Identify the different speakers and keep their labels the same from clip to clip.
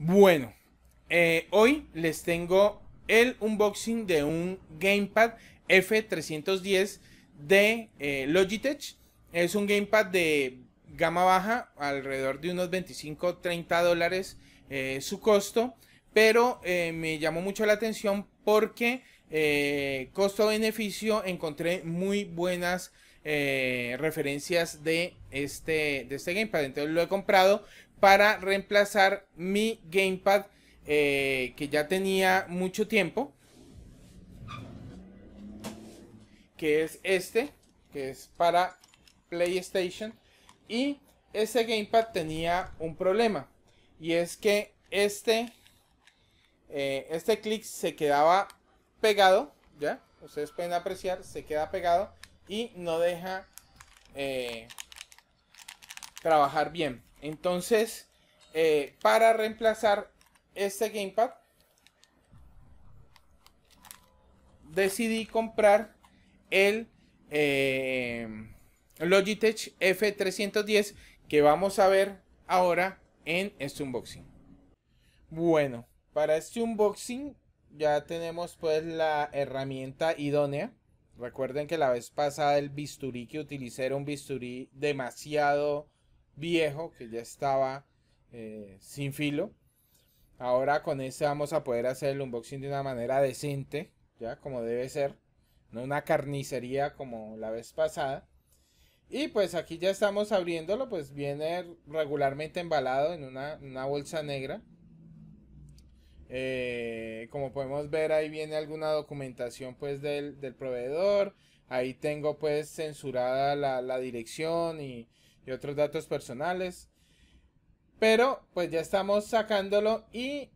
Speaker 1: Bueno, eh, hoy les tengo el unboxing de un gamepad F310 de eh, Logitech. Es un gamepad de gama baja, alrededor de unos 25-30 dólares eh, su costo, pero me llamó mucho la atención porque costo-beneficio encontré muy buenas referencias de este, de este gamepad. Entonces lo he comprado, para reemplazar mi gamepad eh, que ya tenía mucho tiempo. Que es este, que es para PlayStation. Y ese gamepad tenía un problema. Y es que este, eh, este clic se quedaba pegado. ¿Ya? Ustedes pueden apreciar, se queda pegado y no deja eh, trabajar bien. Entonces, eh, para reemplazar este gamepad, decidí comprar el eh, Logitech F310 que vamos a ver ahora en este unboxing. Bueno, para este unboxing ya tenemos pues la herramienta idónea. Recuerden que la vez pasada el bisturí que utilicé era un bisturí demasiado viejo que ya estaba eh, sin filo. Ahora con este vamos a poder hacer el unboxing de una manera decente, ya como debe ser, no una carnicería como la vez pasada. Y pues aquí ya estamos abriéndolo, pues viene regularmente embalado en una, bolsa negra. Eh, como podemos ver ahí viene alguna documentación pues del, proveedor. Ahí tengo pues censurada la dirección y, y otros datos personales. Pero pues ya estamos sacándolo y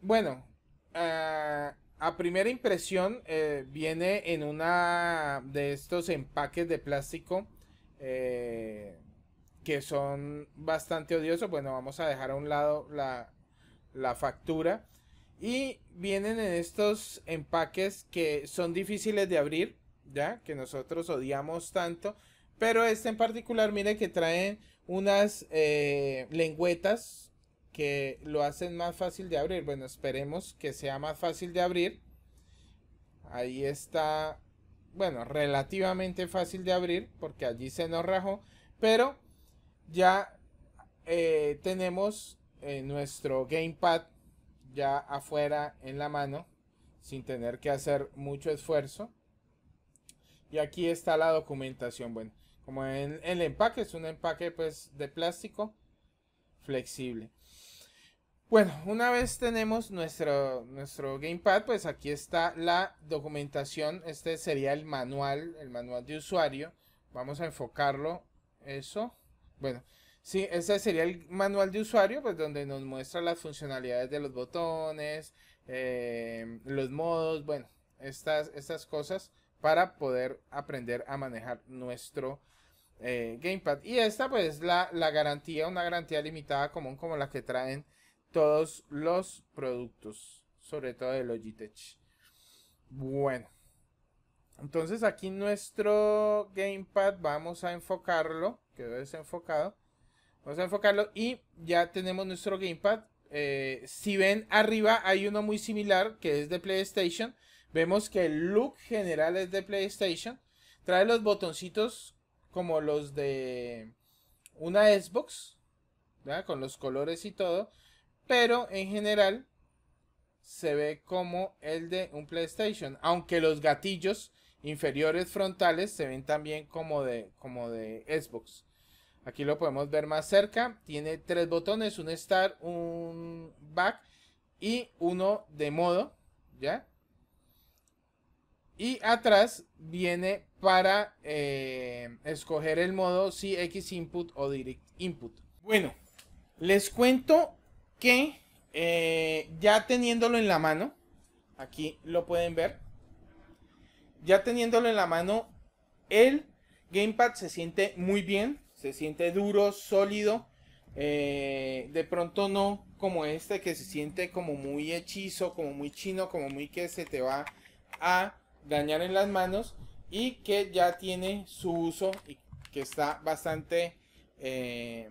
Speaker 1: bueno, a primera impresión eh, viene en una de estos empaques de plástico eh, que son bastante odiosos. Bueno, vamos a dejar a un lado la, la factura. Y vienen en estos empaques que son difíciles de abrir, ya que nosotros odiamos tanto pero este en particular, mire que traen unas eh, lengüetas que lo hacen más fácil de abrir. Bueno, esperemos que sea más fácil de abrir. Ahí está, bueno, relativamente fácil de abrir porque allí se nos rajó. Pero ya eh, tenemos eh, nuestro gamepad ya afuera en la mano sin tener que hacer mucho esfuerzo. Y aquí está la documentación. Bueno, como en el empaque, es un empaque pues de plástico flexible. Bueno, una vez tenemos nuestro, nuestro gamepad, pues aquí está la documentación. Este sería el manual, el manual de usuario. Vamos a enfocarlo, eso. Bueno, sí, ese sería el manual de usuario, pues donde nos muestra las funcionalidades de los botones, eh, los modos, bueno, estas, estas cosas para poder aprender a manejar nuestro eh, gamepad. Y esta pues la, la garantía, una garantía limitada común como la que traen todos los productos, sobre todo de Logitech. Bueno, entonces aquí nuestro gamepad vamos a enfocarlo, quedó desenfocado. Vamos a enfocarlo y ya tenemos nuestro gamepad. Eh, si ven arriba hay uno muy similar que es de PlayStation Vemos que el look general es de PlayStation. Trae los botoncitos como los de una Xbox, con los colores y todo. Pero en general se ve como el de un PlayStation. Aunque los gatillos inferiores frontales se ven también como de, como de Xbox. Aquí lo podemos ver más cerca. Tiene tres botones, un start, un back y uno de modo, ¿ya? Y atrás viene para eh, escoger el modo CX Input o Direct Input. Bueno, les cuento que eh, ya teniéndolo en la mano, aquí lo pueden ver, ya teniéndolo en la mano, el gamepad se siente muy bien, se siente duro, sólido. Eh, de pronto no como este que se siente como muy hechizo, como muy chino, como muy que se te va a dañar en las manos y que ya tiene su uso y que está bastante eh,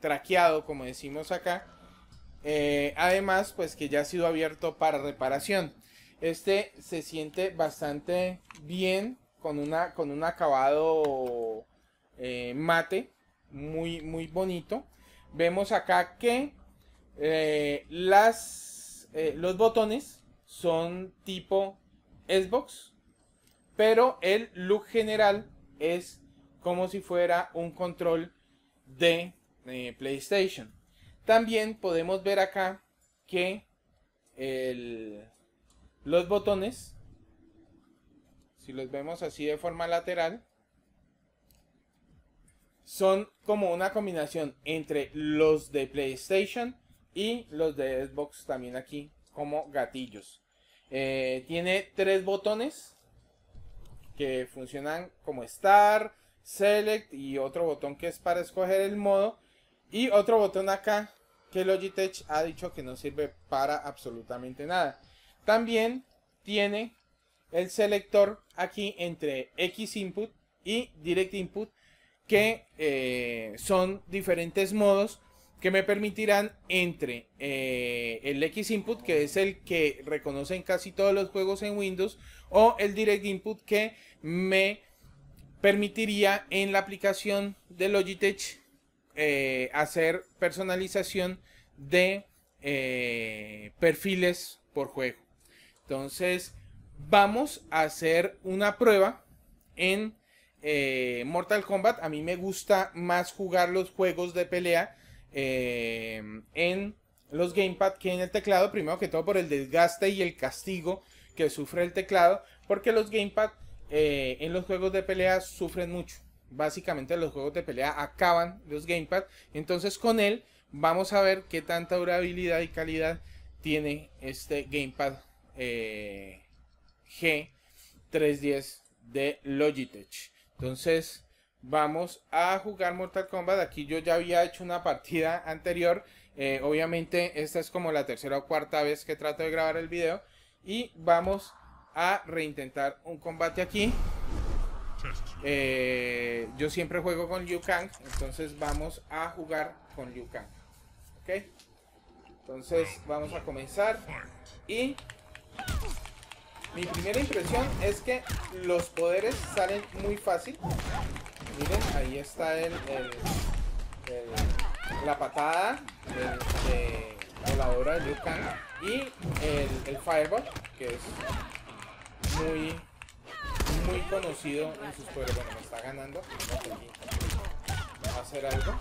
Speaker 1: traqueado, como decimos acá. Eh, además, pues que ya ha sido abierto para reparación. Este se siente bastante bien con, una, con un acabado eh, mate, muy, muy bonito. Vemos acá que las, los botones son tipo Xbox, pero el look general es como si fuera un control de eh, PlayStation. También podemos ver acá que los botones, si los vemos así de forma lateral, son como una combinación entre los de PlayStation y los de Xbox también aquí como gatillos. Eh, tiene tres botones que funcionan como Star, Select y otro botón que es para escoger el modo. Y otro botón acá que Logitech ha dicho que no sirve para absolutamente nada. También tiene el selector aquí entre X input y Direct input que eh, son diferentes modos que me permitirán entre eh, el X Input, que es el que reconocen casi todos los juegos en Windows, o el Direct Input que me permitiría en la aplicación de Logitech eh, hacer personalización de eh, perfiles por juego. Entonces, vamos a hacer una prueba en Mortal Kombat. A mí me gusta más jugar los juegos de pelea Em, en los gamepad que en el teclado, primero que todo por el desgaste y el castigo que sufre el teclado, porque los gamepad eh, en los juegos de pelea sufren mucho. Básicamente los juegos de pelea acaban los gamepad, entonces con él vamos a ver qué tanta durabilidad y calidad tiene este gamepad eh, G310 de Logitech. Entonces, Vamos a jugar Mortal Kombat. Aquí yo ya había hecho una partida anterior. Eh, obviamente esta es como la tercera o cuarta vez que trato de grabar el video. Y vamos a reintentar un combate aquí. Eh, yo siempre juego con Liu Kang. Entonces vamos a jugar con Liu Kang. ¿Ok? Entonces vamos a comenzar. Y mi primera impresión es que los poderes salen muy fácil. Miren, ahí está el, la patada de la obra de Liu y el, el Fireball, que es muy muy conocido en sus poderes Bueno, me está ganando. Va a hacer algo.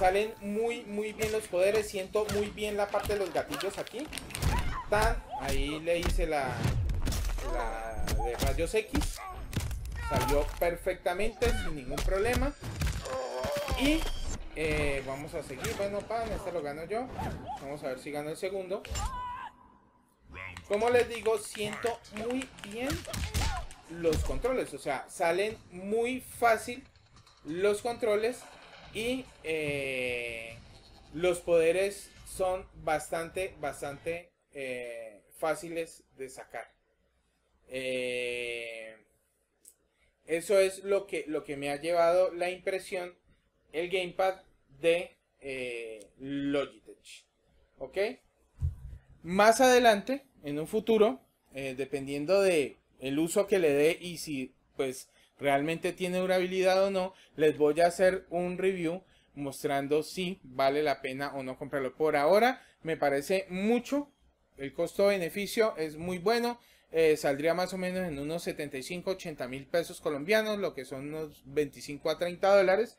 Speaker 1: Salen muy, muy bien los poderes. Siento muy bien la parte de los gatillos aquí. Tan, ahí le hice la, la de rayos X. Salió perfectamente, sin ningún problema. Y eh, vamos a seguir. Bueno, pan, este lo gano yo. Vamos a ver si gano el segundo. Como les digo, siento muy bien los controles. O sea, salen muy fácil los controles. Y eh, los poderes son bastante, bastante eh, fáciles de sacar. Eh, eso es lo que, lo que me ha llevado la impresión, el gamepad de eh, Logitech. ¿Ok? Más adelante, en un futuro, eh, dependiendo de el uso que le dé y si pues realmente tiene durabilidad o no, les voy a hacer un review mostrando si vale la pena o no comprarlo. Por ahora me parece mucho, el costo-beneficio es muy bueno. Eh, saldría más o menos en unos 75, 80 mil pesos colombianos, lo que son unos 25 a 30 dólares.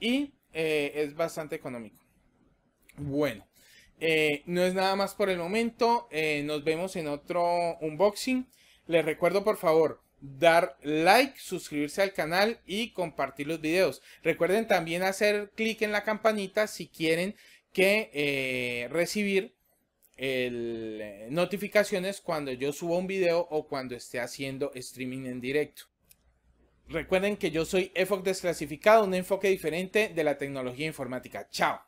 Speaker 1: Y eh, es bastante económico. Bueno, eh, no es nada más por el momento. nos vemos en otro unboxing. Les recuerdo por favor dar like, suscribirse al canal y compartir los videos. Recuerden también hacer clic en la campanita si quieren que recibir eh, notificaciones cuando yo suba un video o cuando esté haciendo streaming en directo. Recuerden que yo soy EFOC Desclasificado, un enfoque diferente de la tecnología informática. Chao.